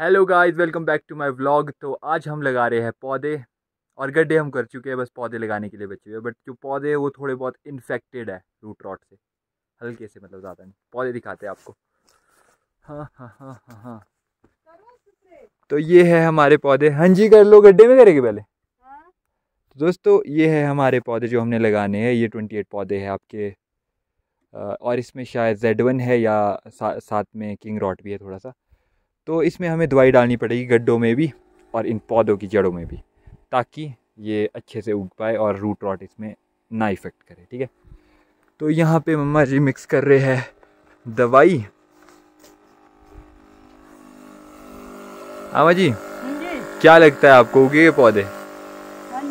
Hello guys welcome back to my vlog तो आज हम लगा रहे हैं पौधे और गड्ढे हम कर चुके हैं बस पौधे लगाने के लिए बचे हुए बट जो पौधे वो थोड़े बहुत इन्फेक्टेड है रूट रॉट से हल्के से मतलब ज़्यादा नहीं पौधे दिखाते हैं आपको हाँ हाँ हाँ हाँ हाँ तो ये है हमारे पौधे हाँ जी कर लो गड्ढे में करेंगे पहले हाँ। तो दोस्तों ये है हमारे पौधे जो हमने लगाने हैं ये ट्वेंटी एट पौधे हैं आपके और इसमें शायद जेड वन है या सा, साथ में किंग रॉट भी है थोड़ा सा तो इसमें हमें दवाई डालनी पड़ेगी गड्ढों में भी और इन पौधों की जड़ों में भी ताकि ये अच्छे से उग पाए और रूट रॉट इसमें ना इफ़ेक्ट करे ठीक है तो यहाँ पे मम्मा जी मिक्स कर रहे हैं दवाई हाँ, हाँ जी क्या लगता है आपको उगे ये पौधे हाँ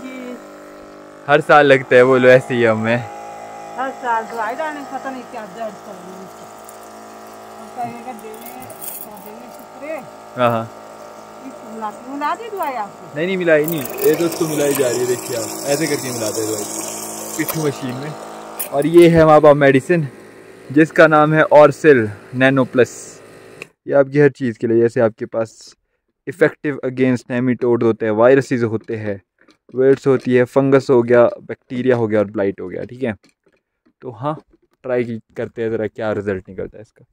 हर साल लगता है बोलो ऐसे ही हमें हर साल दवाई डालने पता नहीं क्या दर्द कर रही है हाँ, हाँ। नहीं नहीं मिलाई नहीं ये तो उसको मिलाई जा रही है देखिए आप ऐसे करके मिलाते हैं दवाई पिट्ठू मशीन में और ये है हमारे पास मेडिसिन जिसका नाम है ऑरसेल नैनो प्लस ये आपकी हर चीज़ के लिए जैसे आपके पास इफ़ेक्टिव अगेंस्ट नेमीटोड होते हैं वायरसेस होते हैं वेट्स होती है फंगस हो गया बैक्टीरिया हो गया और ब्लाइट हो गया ठीक है तो हाँ ट्राई करते हैं ज़रा क्या रिज़ल्ट निकलता है इसका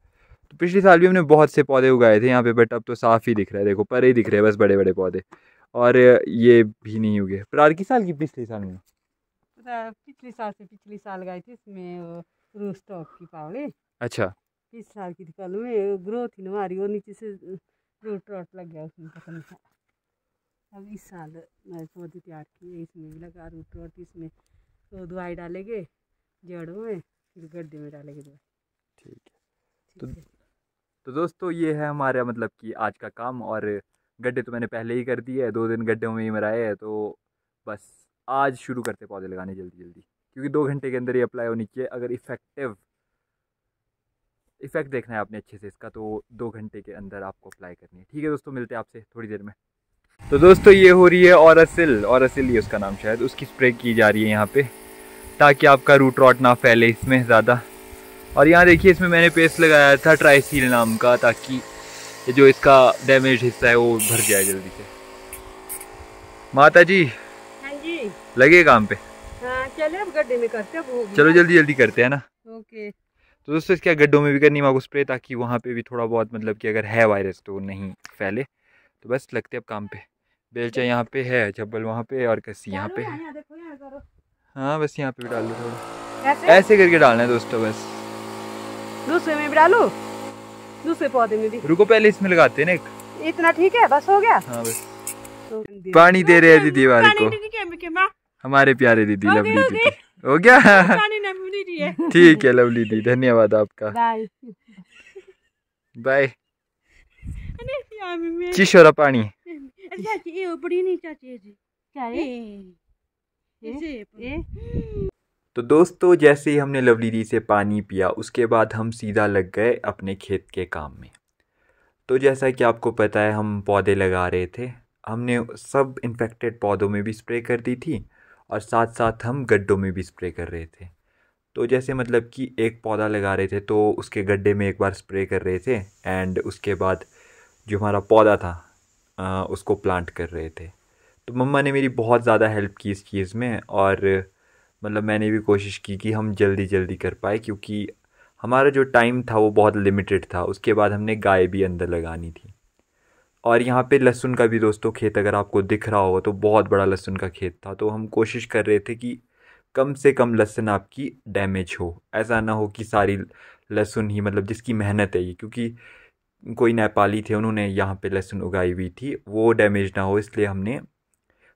तो पिछले साल भी हमने बहुत से पौधे उगाए थे यहाँ पे बट अब तो साफ़ ही दिख रहा है देखो पर ही दिख रहे हैं बस बड़े बड़े पौधे और ये भी नहीं उगे पर प्रार की साल की पिछले साल में पिछले साल से पिछले साल गए थे इसमें रूस्टॉक की पावड़े अच्छा इस साल की कल में ग्रोथ ही हमारी वो नीचे से रोट रोट लग गया उसमें पता नहीं था अब इस साल मैं पौधे तैयार किए इसमें भी लगा रूट रोट इसमें तो दवाई डालेंगे जड़ों में फिर गड्ढे में डालेंगे दवाई ठीक है तो तो दोस्तों ये है हमारा मतलब कि आज का काम और गड्ढे तो मैंने पहले ही कर दिए है दो दिन गड्ढों में ही मराए हैं तो बस आज शुरू करते पौधे लगाने जल्दी जल्दी क्योंकि दो घंटे के अंदर ही अप्लाई होनी चाहिए अगर इफ़ेक्टिव इफ़ेक्ट देखना है आपने अच्छे से इसका तो दो घंटे के अंदर आपको अप्लाई करनी है ठीक है दोस्तों मिलते हैं आपसे थोड़ी देर में तो दोस्तों ये हो रही है और असिल और असिल ये उसका नाम शायद उसकी स्प्रे की जा रही है यहाँ पे ताकि आपका रूट रॉट ना फैले इसमें ज़्यादा और यहाँ देखिए इसमें मैंने पेस्ट लगाया था ट्राईसील नाम का ताकि जो इसका डैमेज हिस्सा है वो भर जाए जल्दी से माता जी हाँ जी लगे काम पे हाँ, गड्ढे में करते चलो जल्दी जल्दी करते हैं ना ओके तो दोस्तों इसके गड्ढों में भी करनी मांगो को स्प्रे ताकि वहाँ पे भी थोड़ा बहुत मतलब कि अगर है वायरस तो नहीं फैले तो बस लगते अब काम पे बेलचा यहाँ पे है चप्पल वहाँ पे और कसी यहाँ पे है हाँ बस यहाँ पे भी डाल दो थोड़ा ऐसे करके डालना है दोस्तों बस दूसरे में भी डालू दूसरे पौधे में भी रुको पहले इसमें लगाते हैं ना इतना ठीक है बस हो गया हाँ बस तो पानी दे रहे हैं दीदी वाले को हमारे प्यारे दीदी हाँ, लवली दीदी हो गया ठीक है लवली दी धन्यवाद आपका बाय चिशोरा पानी ये ऊपर ही नहीं क्या है ये ये तो दोस्तों जैसे ही हमने लवली दी से पानी पिया उसके बाद हम सीधा लग गए अपने खेत के काम में तो जैसा कि आपको पता है हम पौधे लगा रहे थे हमने सब इन्फेक्टेड पौधों में भी स्प्रे कर दी थी और साथ साथ हम गड्ढों में भी स्प्रे कर रहे थे तो जैसे मतलब कि एक पौधा लगा रहे थे तो उसके गड्ढे में एक बार स्प्रे कर रहे थे एंड उसके बाद जो हमारा पौधा था आ, उसको प्लांट कर रहे थे तो मम्मा ने मेरी बहुत ज़्यादा हेल्प की इस चीज़ में और मतलब मैंने भी कोशिश की कि हम जल्दी जल्दी कर पाए क्योंकि हमारा जो टाइम था वो बहुत लिमिटेड था उसके बाद हमने गाय भी अंदर लगानी थी और यहाँ पे लहसुन का भी दोस्तों खेत अगर आपको दिख रहा हो तो बहुत बड़ा लहसुन का खेत था तो हम कोशिश कर रहे थे कि कम से कम लहसुन आपकी डैमेज हो ऐसा ना हो कि सारी लहसुन ही मतलब जिसकी मेहनत है ये क्योंकि कोई नेपाली थे उन्होंने यहाँ पे लहसुन उगाई हुई थी वो डैमेज ना हो इसलिए हमने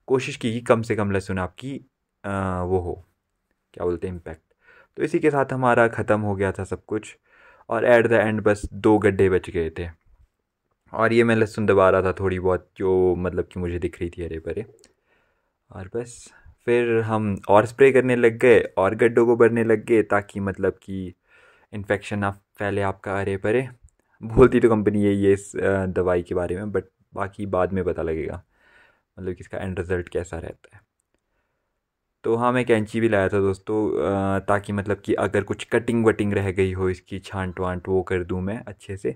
कोशिश की कि कम से कम लहसुन आपकी आ, वो हो क्या बोलते हैं इम्पैक्ट तो इसी के साथ हमारा ख़त्म हो गया था सब कुछ और एट द एंड बस दो गड्ढे बच गए थे और ये मैं लहसुन दबा रहा था थोड़ी बहुत जो मतलब कि मुझे दिख रही थी अरे परे और बस फिर हम और स्प्रे करने लग गए और गड्ढों को भरने लग गए ताकि मतलब कि इन्फेक्शन ना फैले आपका अरे परे बोलती तो कंपनी यही है इस दवाई के बारे में बट बाकी बाद में पता लगेगा मतलब कि इसका एंड रिज़ल्ट कैसा रहता है तो हाँ मैं कैंची भी लाया था दोस्तों ताकि मतलब कि अगर कुछ कटिंग वटिंग रह गई हो इसकी छांट वांट वो कर दूँ मैं अच्छे से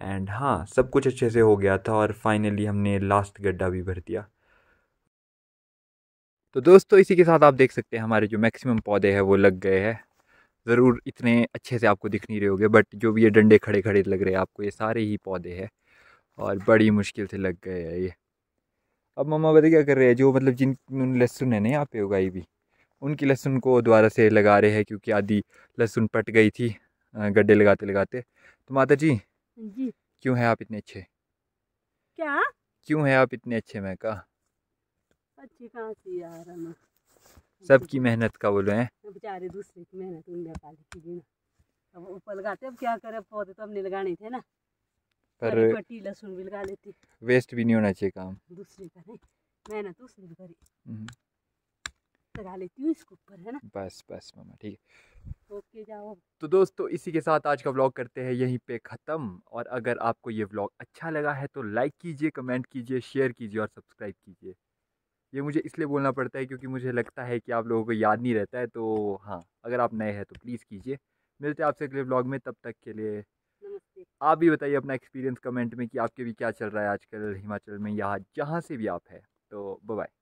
एंड हाँ सब कुछ अच्छे से हो गया था और फाइनली हमने लास्ट गड्ढा भी भर दिया तो दोस्तों इसी के साथ आप देख सकते हैं हमारे जो मैक्सिमम पौधे हैं वो लग गए हैं ज़रूर इतने अच्छे से आपको दिख नहीं रहे होंगे बट जो भी ये डंडे खड़े खड़े लग रहे हैं आपको ये सारे ही पौधे हैं और बड़ी मुश्किल से लग गए हैं ये अब मम्मा पता क्या कर रहे हैं जो मतलब जिन लहसुन है ना यहाँ पे उगाई भी उनकी लहसुन को दोबारा से लगा रहे हैं क्योंकि आधी लहसुन पट गई थी गड्ढे लगाते लगाते तो माता जी, जी। क्यों है आप इतने अच्छे क्या क्यों है आप इतने अच्छे मैं कहा अच्छी सबकी मेहनत का बोलो है बेचारे दूसरे की मेहनत अब क्या करे पौधे तो हमने लगाने थे ना पर लहसुन भी लगा लेती वेस्ट भी नहीं होना चाहिए काम दूसरे का नहीं करी लगा हम्म। तो लेती हूँ इसके ऊपर है ना बस बस मामा ठीक है ओके जाओ तो दोस्तों इसी के साथ आज का व्लॉग करते हैं यहीं पे ख़त्म और अगर आपको ये व्लॉग अच्छा लगा है तो लाइक कीजिए कमेंट कीजिए शेयर कीजिए और सब्सक्राइब कीजिए ये मुझे इसलिए बोलना पड़ता है क्योंकि मुझे लगता है कि आप लोगों को याद नहीं रहता है तो हाँ अगर आप नए हैं तो प्लीज़ कीजिए मिलते हैं आपसे अगले ब्लॉग में तब तक के लिए आप भी बताइए अपना एक्सपीरियंस कमेंट में कि आपके भी क्या चल रहा है आजकल हिमाचल में या जहाँ से भी आप हैं तो बाय